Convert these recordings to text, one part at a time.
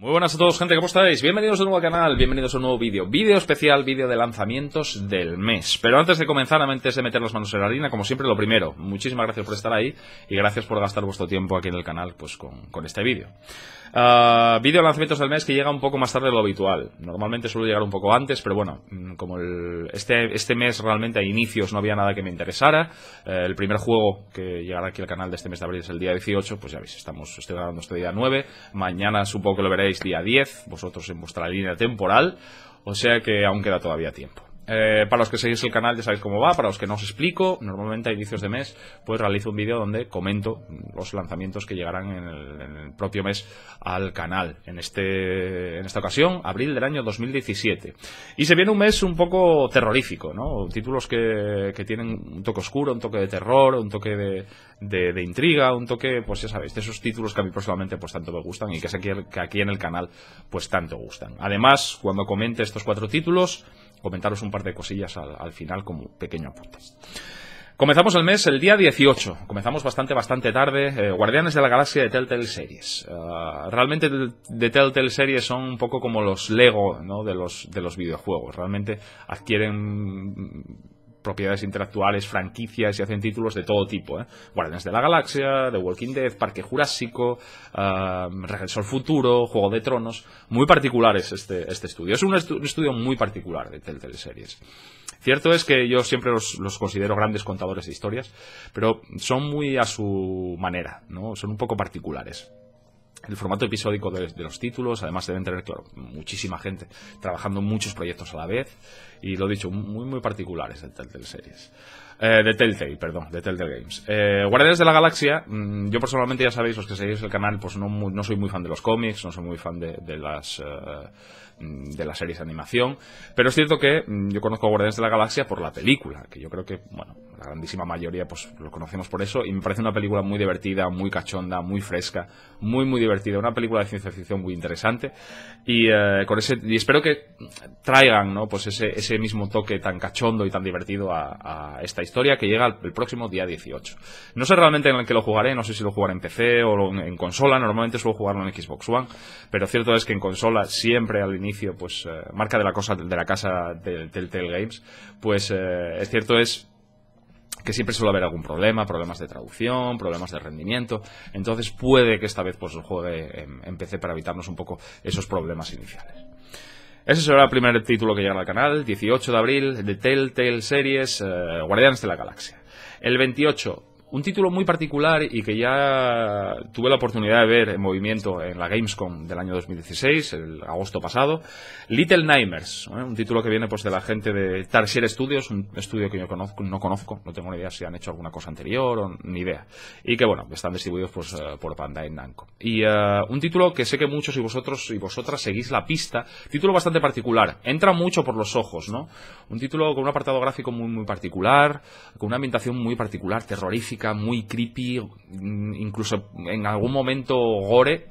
Muy buenas a todos, gente, ¿cómo estáis? Bienvenidos a un nuevo canal, bienvenidos a un nuevo vídeo. Vídeo especial, vídeo de lanzamientos del mes. Pero antes de comenzar, antes de meter las manos en la harina, como siempre, lo primero, muchísimas gracias por estar ahí y gracias por gastar vuestro tiempo aquí en el canal pues con, con este vídeo. Ah, vídeo de lanzamientos del mes que llega un poco más tarde de lo habitual. Normalmente suelo llegar un poco antes, pero bueno, mm, como el, este, este mes realmente a inicios no había nada que me interesara, eh, el primer juego que llegará aquí al canal de este mes de abril es el día 18, pues ya veis, estamos, estoy grabando este día 9, mañana supongo que lo veréis día 10, vosotros en vuestra línea temporal, o sea que aún queda todavía tiempo. Eh, para los que seguís el canal ya sabéis cómo va, para los que no os explico, normalmente a inicios de mes pues realizo un vídeo donde comento los lanzamientos que llegarán en el, propio mes al canal. En, este, en esta ocasión, abril del año 2017. Y se viene un mes un poco terrorífico, ¿no? Títulos que, tienen un toque oscuro, un toque de terror, un toque de, intriga, un toque, pues ya sabéis, de esos títulos que a mí personalmente pues tanto me gustan y que que aquí en el canal pues tanto gustan. Además, cuando comente estos cuatro títulos, comentaros un par de cosillas al, final como pequeño apuntes. Comenzamos el mes el día 18. Comenzamos bastante, bastante tarde. Eh, Guardianes de la Galaxia de Telltale Series. Eh, realmente de, Telltale Series son un poco como los Lego ¿no? de, los, de los videojuegos. Realmente adquieren propiedades intelectuales, franquicias y hacen títulos de todo tipo. ¿eh? Guardianes de la Galaxia, The Walking Dead, Parque Jurásico, Regresor um, Regreso al Futuro, Juego de Tronos. Muy particulares este, este estudio. Es un, estudio muy particular de Telltale Series. Cierto es que yo siempre los, los, considero grandes contadores de historias, pero son muy a su manera, ¿no? Son un poco particulares el formato episódico de, los títulos, además deben tener, claro, muchísima gente trabajando muchos proyectos a la vez, y lo dicho, muy, muy particulares de Telltale Series. Eh, de Telltale, perdón, de Telltale Games. Eh, Guardianes de la Galaxia, mm, yo personalmente ya sabéis, los que seguís el canal, pues no, no soy muy fan de los cómics, no soy muy fan de, las... Eh, mm, de las series de animación, pero es cierto que mm, yo conozco a Guardianes de la Galaxia por la película, que yo creo que, bueno, la grandísima mayoría pues lo conocemos por eso y me parece una película muy divertida, muy cachonda, muy fresca, muy muy divertida, una película de ciencia ficción muy interesante y eh, con ese y espero que traigan ¿no? pues ese, mismo toque tan cachondo y tan divertido a, esta historia que llega el, próximo día 18. No sé realmente en el que lo jugaré, no sé si lo jugaré en PC o en, consola, normalmente suelo jugarlo en Xbox One, pero cierto es que en consola siempre al inicio pues eh, marca de la cosa de la casa del Telltale Games, pues eh, es cierto es que siempre suele haber algún problema, problemas de traducción, problemas de rendimiento. Entonces puede que esta vez pues, el juego para evitarnos un poco esos problemas iniciales. Ese será el primer título que llega al canal, 18 de abril, de Telltale Series, eh, Guardianes de la Galaxia. El 28, un título muy particular y que ya tuve la oportunidad de ver en movimiento en la Gamescom del año 2016, el agosto pasado, Little Nightmares, ¿eh? un título que viene pues de la gente de Tarsier Studios, un estudio que yo no conozco, no tengo ni idea si han hecho alguna cosa anterior o ni idea, y que bueno, están distribuidos pues eh, por Bandai Namco. Y eh, un título que sé que muchos y vosotros y vosotras seguís la pista, título bastante particular, entra mucho por los ojos, ¿no? Un título con un apartado gráfico muy muy particular, con una ambientación muy particular, terrorífica, muy creepy, mm, incluso en algún momento gore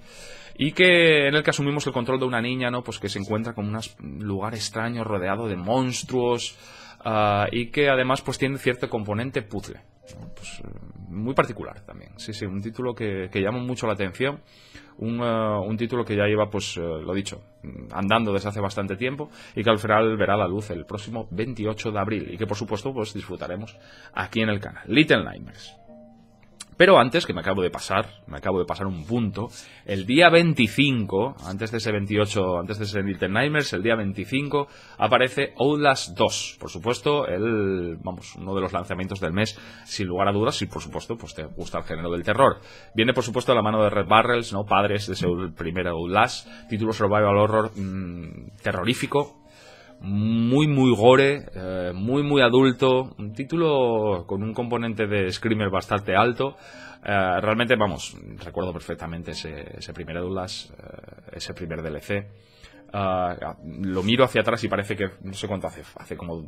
y que en el que asumimos el control de una niña, ¿no? Pues que se encuentra con un lugar extraño rodeado de monstruos ah, y que además pues tiene cierto componente puzzle. Pues, eh, muy particular también. Sí, sí, un título que, que llama mucho la atención. Un, eh, un, título que ya lleva, pues, eh, lo dicho, mm, andando desde hace bastante tiempo y que al final verá la luz el próximo 28 de abril y que, por supuesto, pues disfrutaremos aquí en el canal. Little Nightmares. Pero antes, que me acabo de pasar, me acabo de pasar un punto, el día 25, antes de ese 28, antes de ese Little Nightmares, el día 25 aparece Outlast 2. Por supuesto, el, vamos, uno de los lanzamientos del mes, sin lugar a dudas, y por supuesto, pues te gusta el género del terror. Viene, por supuesto, a la mano de Red Barrels, ¿no? Padres de ese primer Outlast, título survival horror mm, terrorífico, muy muy gore, eh, muy muy adulto, un título con un componente de screamer bastante alto. Eh, realmente, vamos, recuerdo perfectamente ese, primer Edulas, ese primer eh, DLC lo miro hacia atrás y parece que, no sé cuánto hace, hace como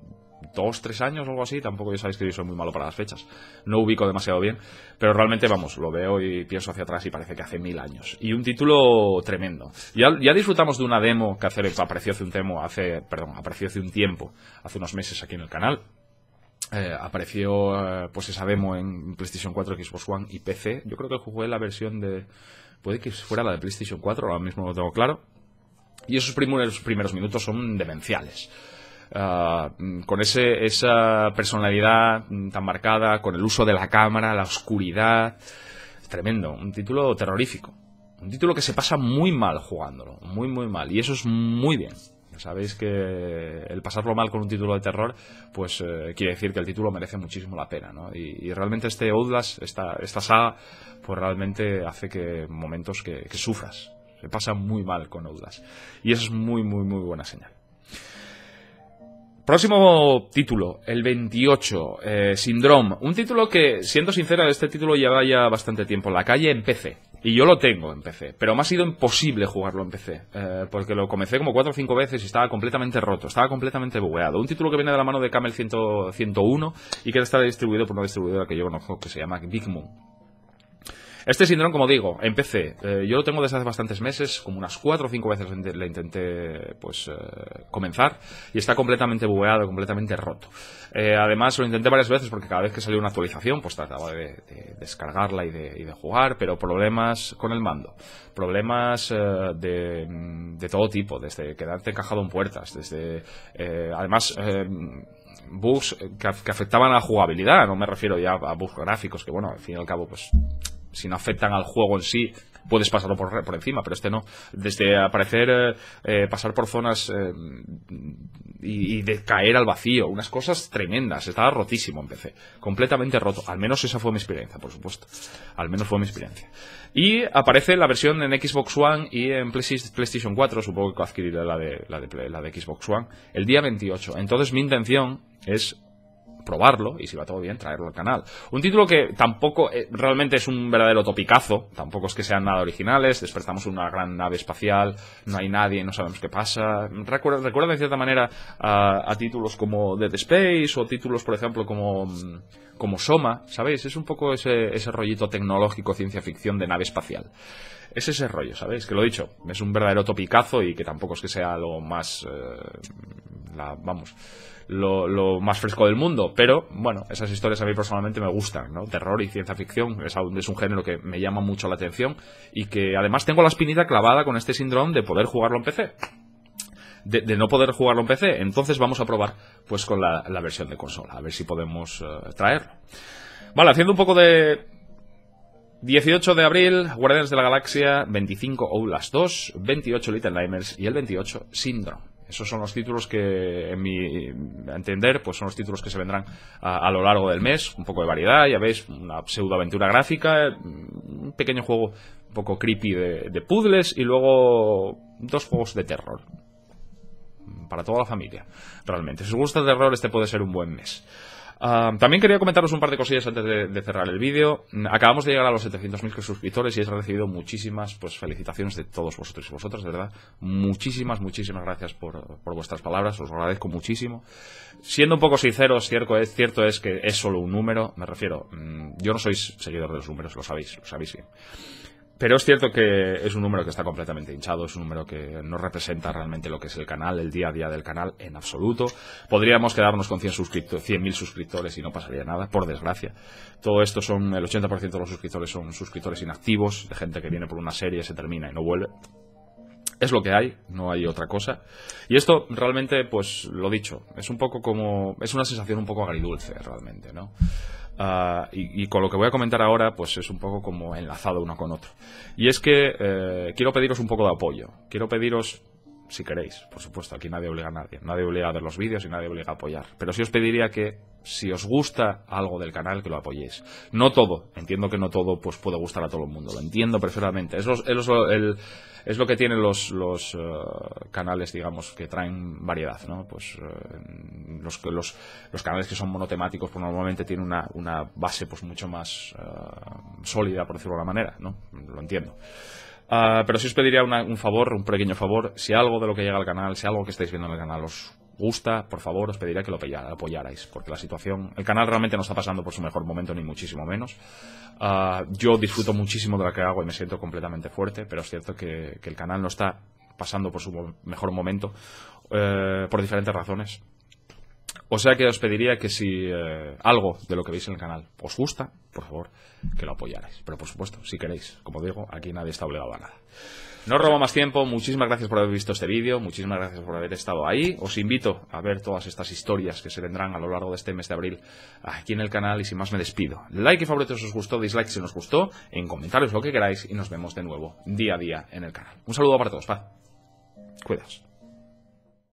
dos, tres años o algo así, tampoco ya sabéis que yo soy muy malo para las fechas, no ubico demasiado bien, pero realmente vamos, lo veo y pienso hacia atrás y parece que hace mil años. Y un título tremendo. Ya, ya disfrutamos de una demo que apareció hace un temo, hace, perdón, apareció hace un tiempo, hace unos meses aquí en el canal. Eh, apareció eh, pues esa demo en PlayStation 4, Xbox One y PC. Yo creo que jugué la versión de... Puede que fuera la de PlayStation 4, ahora mismo lo tengo claro y esos primeros, primeros minutos son demenciales. Ah, mm, con ese, esa personalidad mm, tan marcada, con el uso de la cámara, la oscuridad. Tremendo, un título terrorífico. Un título que se pasa muy mal jugándolo, muy, muy mal. Y eso es muy bien. Sabéis que el pasarlo mal con un título de terror, pues eh, quiere decir que el título merece muchísimo la pena, ¿no? Y, realmente este Outlast, esta, esta saga, pues realmente hace que momentos que sufras, se pasa muy mal con Oudas. Y eso es muy, muy, muy buena señal. Próximo título, el 28, eh, Syndrome. Un título que, siendo sincera, este título lleva ya bastante tiempo la calle en PC. Y yo lo tengo en PC, pero me ha sido imposible jugarlo en PC, eh, porque lo comencé como 4 o 5 veces y estaba completamente roto, estaba completamente bugueado. Un título que viene de la mano de Camel 101 y que está distribuido por una distribuidora que yo conozco que se llama Big Moon. Este síndrome, como digo, empecé. Eh, yo lo tengo desde hace bastantes meses, como unas cuatro o cinco veces le intenté pues eh, comenzar y está completamente bugueado, completamente roto. Eh, además, lo intenté varias veces porque cada vez que salió una actualización, pues trataba de, descargarla y de, y de, jugar, pero problemas con el mando, problemas de, de, todo tipo, desde quedarte encajado en puertas, desde. además bugs que, afectaban a la jugabilidad, no me refiero ya a bugs gráficos, que bueno, al fin y al cabo, pues si no afectan al juego en sí, puedes pasarlo por, por encima, pero este no. Desde aparecer, eh, eh, pasar por zonas eh, y, de caer al vacío, unas cosas tremendas. Estaba rotísimo empecé completamente roto. Al menos esa fue mi experiencia, por supuesto. Al menos fue mi experiencia. Y aparece la versión en Xbox One y en PlayStation 4, supongo que adquiriré la de, la de, la de Xbox One, el día 28. Entonces mi intención es probarlo y si va todo bien, traerlo al canal. Un título que tampoco eh, realmente es un verdadero topicazo, tampoco es que sean nada originales, despertamos una gran nave espacial, no hay nadie, no sabemos qué pasa. Recuerda, recuerda de cierta manera a, títulos como Dead Space o títulos, por ejemplo, como, como Soma, ¿sabéis? Es un poco ese, ese rollito tecnológico, ciencia ficción de nave espacial es ese rollo, ¿sabéis? Que lo he dicho, es un verdadero topicazo y que tampoco es que sea lo más... Eh, la, vamos, lo, más fresco del mundo. Pero bueno, esas historias a mí personalmente me gustan, ¿no? Terror y ciencia ficción es, un género que me llama mucho la atención y que además tengo la espinita clavada con este síndrome de poder jugarlo en PC. De, no poder jugarlo en PC. Entonces vamos a probar pues con la, versión de consola, a ver si podemos eh, traerlo. Vale, haciendo un poco de... 18 de abril, Guardians de la Galaxia, 25 Oulas 2, 28 Little Nightmares y el 28 Síndrome. Esos son los títulos que, en mi entender, pues son los títulos que se vendrán a, lo largo del mes. Un poco de variedad, ya veis, una pseudo aventura gráfica, un pequeño juego un poco creepy de, de puzzles y luego dos juegos de terror para toda la familia, realmente. Si os gusta el terror, este puede ser un buen mes. Ah, también quería comentaros un par de cosillas antes de, cerrar el vídeo. Acabamos de llegar a los 700.000 suscriptores y he recibido muchísimas pues, felicitaciones de todos vosotros y vosotras, de verdad. Muchísimas, muchísimas gracias por, vuestras palabras, os lo agradezco muchísimo. Siendo un poco sincero, cierto es, cierto es que es solo un número, me refiero, mm, yo no soy seguidor de los números, lo sabéis, lo sabéis bien. Pero es cierto que es un número que está completamente hinchado, es un número que no representa realmente lo que es el canal, el día a día del canal en absoluto. Podríamos quedarnos con 100.000 suscriptores, suscriptores y no pasaría nada, por desgracia. Todo esto son, el 80% de los suscriptores son suscriptores inactivos, de gente que viene por una serie, se termina y no vuelve es lo que hay, no hay otra cosa. Y esto realmente, pues lo dicho, es un poco como. es una sensación un poco agridulce realmente, ¿no? Ah, y, con lo que voy a comentar ahora, pues es un poco como enlazado uno con otro. Y es que eh, quiero pediros un poco de apoyo. Quiero pediros si queréis, por supuesto, aquí nadie obliga a nadie, nadie obliga a ver los vídeos y nadie obliga a apoyar. Pero sí os pediría que, si os gusta algo del canal, que lo apoyéis. No todo, entiendo que no todo pues puede gustar a todo el mundo, lo entiendo perfectamente. Es, es, lo, es lo que tienen los, los eh, canales, digamos, que traen variedad, ¿no? Pues eh, los, los, los, canales que son monotemáticos, pues normalmente tienen una, una base pues mucho más eh, sólida, por decirlo de alguna manera, ¿no? Lo entiendo. Ah, pero sí os pediría un favor, un pequeño favor, si algo de lo que llega al canal, si algo que estáis viendo en el canal os gusta, por favor, os pediría que lo apoyarais, porque la situación, el canal realmente no está pasando por su mejor momento, ni muchísimo menos. Ah, yo disfruto muchísimo de lo que hago y me siento completamente fuerte, pero es cierto que, el canal no está pasando por su mejor momento eh, por diferentes razones. O sea que os pediría que si eh, algo de lo que veis en el canal os gusta, por favor, que lo apoyarais. Pero por supuesto, si queréis, como digo, aquí nadie está obligado a nada. No robo más tiempo, muchísimas gracias por haber visto este vídeo, muchísimas gracias por haber estado ahí. Os invito a ver todas estas historias que se vendrán a lo largo de este mes de abril aquí en el canal y sin más me despido. Like y favorito si os gustó, dislike si nos gustó, en comentarios lo que queráis y nos vemos de nuevo día a día en el canal. Un saludo para todos, paz. Cuidas.